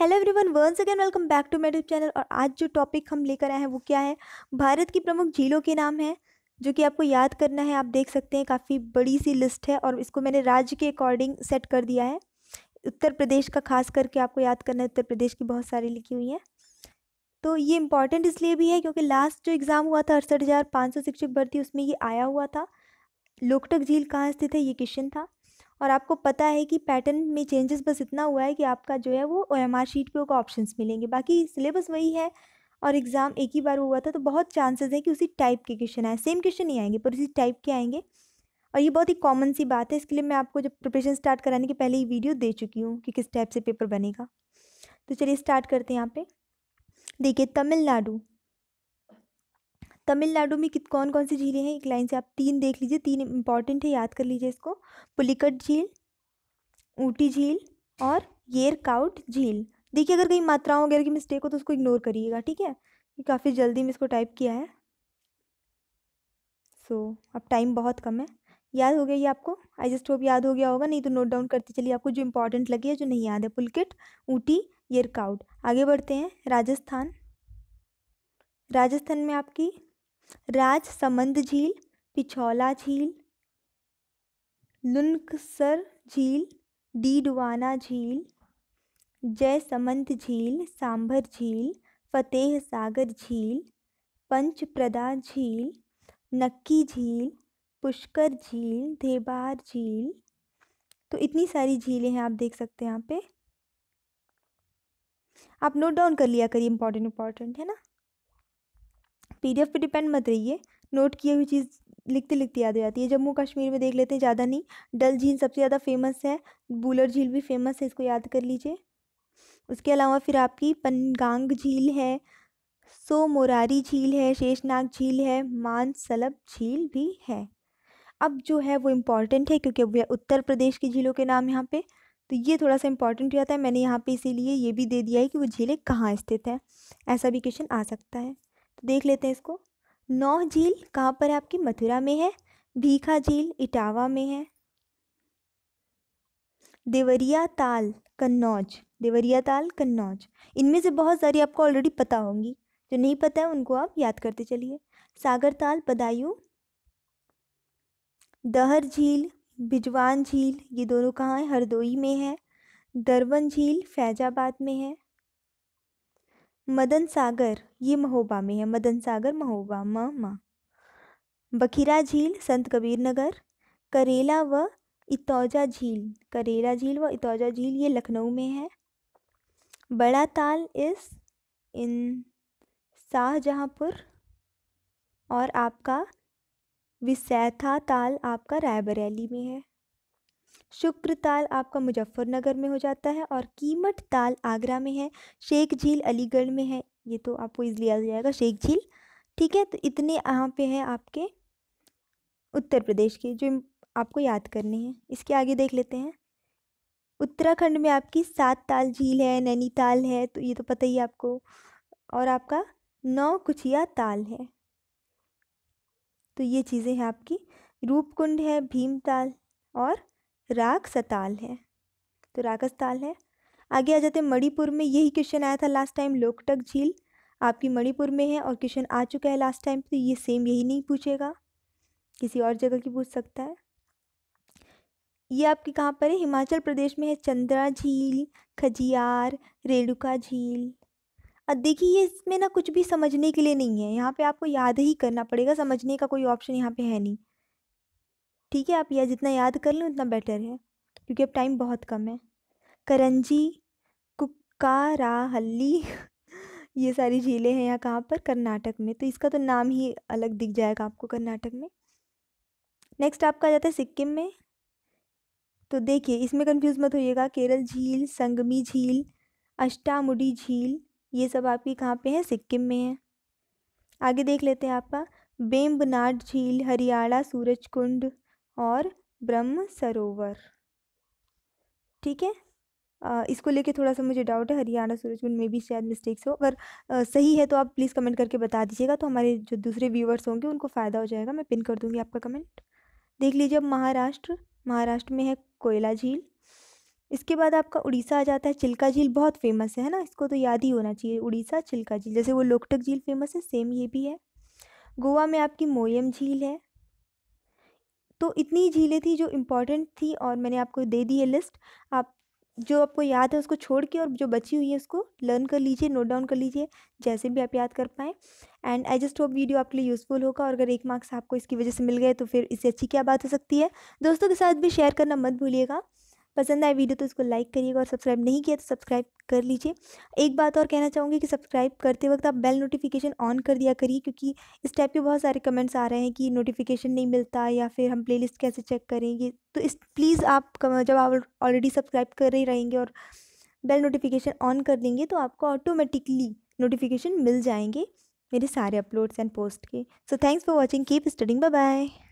hello everyone once again welcome back to my channel और आज जो टॉपिक हम लेकर आए हैं वो क्या है भारत की प्रमुख झीलों के नाम हैं जो कि आपको याद करना है आप देख सकते हैं काफ़ी बड़ी सी लिस्ट है और इसको मैंने राज्य के अकॉर्डिंग सेट कर दिया है उत्तर प्रदेश का खास करके आपको याद करना है उत्तर प्रदेश की बहुत सारी लिखी हुई हैं तो ये इंपॉर्टेंट इसलिए भी है क्योंकि लास्ट जो एग्ज़ाम हुआ था अड़सठ हज़ार पाँच सौ शिक्षक भर्ती उसमें ये आया हुआ था लोकटक झील कहाँ स्थित है ये क्वेश्चन था और आपको पता है कि पैटर्न में चेंजेस बस इतना हुआ है कि आपका जो है वो ओ एम आर शीट पे होगा मिलेंगे बाकी सिलेबस वही है और एग्ज़ाम एक ही बार हुआ था तो बहुत चांसेस हैं कि उसी टाइप के क्वेश्चन आए सेम क्वेश्चन नहीं आएंगे पर उसी टाइप के आएंगे और ये बहुत ही कॉमन सी बात है इसके लिए मैं आपको जब प्रिपरेशन स्टार्ट कराने के पहले ही वीडियो दे चुकी हूँ कि किस टाइप से पेपर बनेगा तो चलिए स्टार्ट करते हैं यहाँ पे देखिए तमिलनाडु तमिलनाडु में कित कौन कौन सी झीलें हैं एक लाइन से आप तीन देख लीजिए तीन इंपॉर्टेंट है याद कर लीजिए इसको पुलिकट झील ऊटी झील और येर काउट झील देखिए अगर कहीं मात्राओं वगैरह की मिस्टेक हो तो उसको इग्नोर करिएगा ठीक है काफ़ी जल्दी में इसको टाइप किया है सो so, अब टाइम बहुत कम है याद हो गया ये आपको आई जस्ट होप याद हो गया होगा नहीं तो नोट डाउन करते चलिए आपको जो इम्पोर्टेंट लगे जो नहीं याद है पुलकिट ऊटी येरकाउट आगे बढ़ते हैं राजस्थान राजस्थान में आपकी राजसमंद झील पिछौला झील लुनकसर झील डीडवाना झील जयसमंद झील सांभर झील फ़तेह सागर झील पंचप्रदा झील नक्की झील पुष्कर झील देबार झील तो इतनी सारी झीलें हैं आप देख सकते हैं यहाँ पे आप नोट डाउन कर लिया करिए इम्पोर्टेंट इम्पोर्टेंट है ना पीडीएफ पे डिपेंड मत रहिए नोट किए हुई चीज़ लिखते लिखते याद हो जाती है जम्मू कश्मीर में देख लेते हैं ज़्यादा नहीं डल झील सबसे ज़्यादा फेमस है बुलर झील भी फेमस है इसको याद कर लीजिए उसके अलावा फिर आपकी पनगांग झील है सो मोरारी झील है शेषनाग झील है मानसलब झील भी है अब जो है वो इम्पॉर्टेंट है क्योंकि उत्तर प्रदेश की झीलों के नाम यहाँ पे तो ये थोड़ा सा इम्पॉर्टेंट हो जाता है मैंने यहाँ पे इसीलिए ये भी दे दिया है कि वो झीलें कहाँ स्थित हैं ऐसा भी क्वेश्चन आ सकता है तो देख लेते हैं इसको नौ झील कहाँ पर है आपकी मथुरा में है भीखा झील इटावा में है देवरिया ताल कन्नौज देवरिया ताल कन्नौज इनमें से बहुत सारी आपको ऑलरेडी पता होंगी जो नहीं पता है उनको आप याद करते चलिए सागर ताल पदायु दहर झील भिजवान झील ये दोनों कहाँ हैं हरदोई में है दरवन झील फैजाबाद में है मदन सागर ये महोबा में है मदन सागर महोबा म म बखीरा झील संत कबीर नगर करेला व इतौजा झील करेला झील व इतौजा झील ये लखनऊ में है बड़ा ताल इस इन शाहजहाँपुर और आपका विसैथा ताल आपका रायबरेली में है शुक्र ताल आपका मुजफ्फरनगर में हो जाता है और कीमत ताल आगरा में है शेख झील अलीगढ़ में है ये तो आपको इजली आ जाएगा शेख झील ठीक है तो इतने यहाँ पे हैं आपके उत्तर प्रदेश के जो आपको याद करने हैं इसके आगे देख लेते हैं उत्तराखंड में आपकी सात ताल झील है नैनीताल है तो ये तो पता ही आपको और आपका नौ कुचिया ताल है तो ये चीज़ें हैं आपकी रूपकुंड है भीमताल और राग सताल है तो रागस्ताल है आगे आ जाते हैं मणिपुर में यही क्वेश्चन आया था लास्ट टाइम लोकटक झील आपकी मणिपुर में है और क्वेश्चन आ चुका है लास्ट टाइम तो ये सेम यही नहीं पूछेगा किसी और जगह की पूछ सकता है ये आपके कहाँ पर है हिमाचल प्रदेश में है चंद्रा झील खजियार रेणुका झील अब देखिए ये इसमें ना कुछ भी समझने के लिए नहीं है यहाँ पे आपको याद ही करना पड़ेगा समझने का कोई ऑप्शन यहाँ पे है नहीं ठीक है आप यह जितना याद कर लें उतना बेटर है क्योंकि अब टाइम बहुत कम है करंजी कुकाराहल्ली ये सारी झीलें हैं यहाँ कहाँ पर कर्नाटक में तो इसका तो नाम ही अलग दिख जाएगा आपको कर्नाटक में नेक्स्ट आपका आ जाता है सिक्किम में तो देखिए इसमें कंफ्यूज मत होइएगा केरल झील संगमी झील अष्टामुडी झील ये सब आपकी कहाँ पे हैं सिक्किम में है आगे देख लेते हैं आपका बेम्बनाड झील हरियाणा सूरजकुंड और ब्रह्म सरोवर ठीक है इसको लेके थोड़ा सा मुझे डाउट है हरियाणा सूरजकुंड में भी शायद मिस्टेक्स हो अगर सही है तो आप प्लीज़ कमेंट करके बता दीजिएगा तो हमारे जो दूसरे व्यूवर्स होंगे उनको फ़ायदा हो जाएगा मैं पिन कर दूँगी आपका कमेंट देख लीजिए अब महाराष्ट्र महाराष्ट्र में है कोयला झील इसके बाद आपका उड़ीसा आ जाता है चिल्का झील बहुत फेमस है ना इसको तो याद ही होना चाहिए उड़ीसा चिल्का झील जैसे वो लोकटक झील फेमस है सेम ये भी है गोवा में आपकी मोयम झील है तो इतनी झीलें थी जो इम्पॉर्टेंट थी और मैंने आपको दे दी है लिस्ट आप जो आपको याद है उसको छोड़ के और जो बची हुई है उसको लर्न कर लीजिए नोट डाउन कर लीजिए जैसे भी आप याद कर पाएँ and I just hope video आपके लिए यूज़फुल होगा और अगर एक मार्क्स आपको इसकी वजह से मिल गए तो फिर इससे अच्छी क्या बात हो सकती है दोस्तों के साथ भी शेयर करना मत भूलिएगा पसंद आए वीडियो तो इसको लाइक करिएगा और सब्सक्राइब नहीं किया तो सब्सक्राइब कर लीजिए एक बात और कहना चाहूँगी कि सब्सक्राइब करते वक्त आप बेल नोटिफिकेशन ऑन कर दिया करिए क्योंकि इस टाइप के बहुत सारे कमेंट्स आ रहे हैं कि नोटिफिकेशन नहीं मिलता या फिर हम लिस्ट कैसे चेक करेंगे तो इस प्लीज़ आप जब आप ऑलरेडी सब्सक्राइब कर ही रहेंगे और बेल नोटिफिकेशन ऑन कर देंगे तो आपको ऑटोमेटिकली नोटिफिकेशन मिल जाएंगे मेरे सारे अपलोड्स एंड पोस्ट के so thanks for watching keep studying bye bye